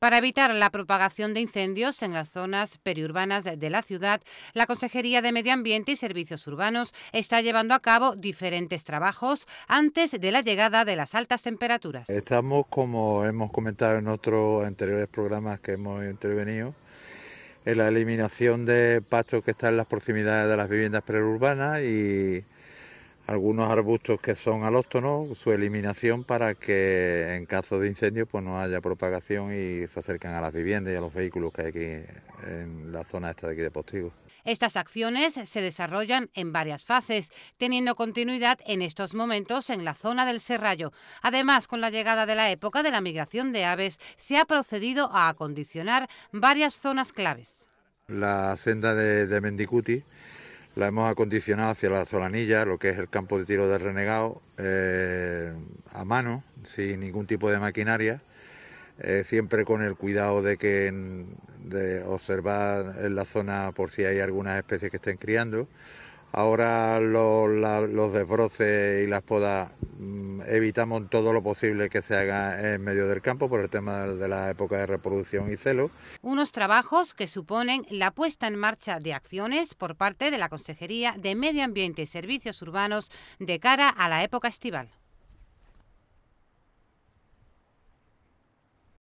Para evitar la propagación de incendios en las zonas periurbanas de la ciudad, la Consejería de Medio Ambiente y Servicios Urbanos está llevando a cabo diferentes trabajos antes de la llegada de las altas temperaturas. Estamos, como hemos comentado en otros anteriores programas que hemos intervenido, en la eliminación de pastos que están en las proximidades de las viviendas periurbanas y algunos arbustos que son alóctonos, su eliminación para que en caso de incendio pues no haya propagación y se acerquen a las viviendas y a los vehículos que hay aquí en la zona esta de aquí de Postigo. Estas acciones se desarrollan en varias fases, teniendo continuidad en estos momentos en la zona del Serrallo. Además, con la llegada de la época de la migración de aves, se ha procedido a acondicionar varias zonas claves. La senda de Mendicuti la hemos acondicionado hacia la Solanilla, lo que es el campo de tiro del renegado, eh, a mano, sin ningún tipo de maquinaria, eh, siempre con el cuidado de que de observar en la zona por si hay algunas especies que estén criando. Ahora los, desbroces y las podas mm, evitamos todo lo posible que se haga en medio del campo por el tema de la época de reproducción y celo. Unos trabajos que suponen la puesta en marcha de acciones por parte de la Consejería de Medio Ambiente y Servicios Urbanos de cara a la época estival.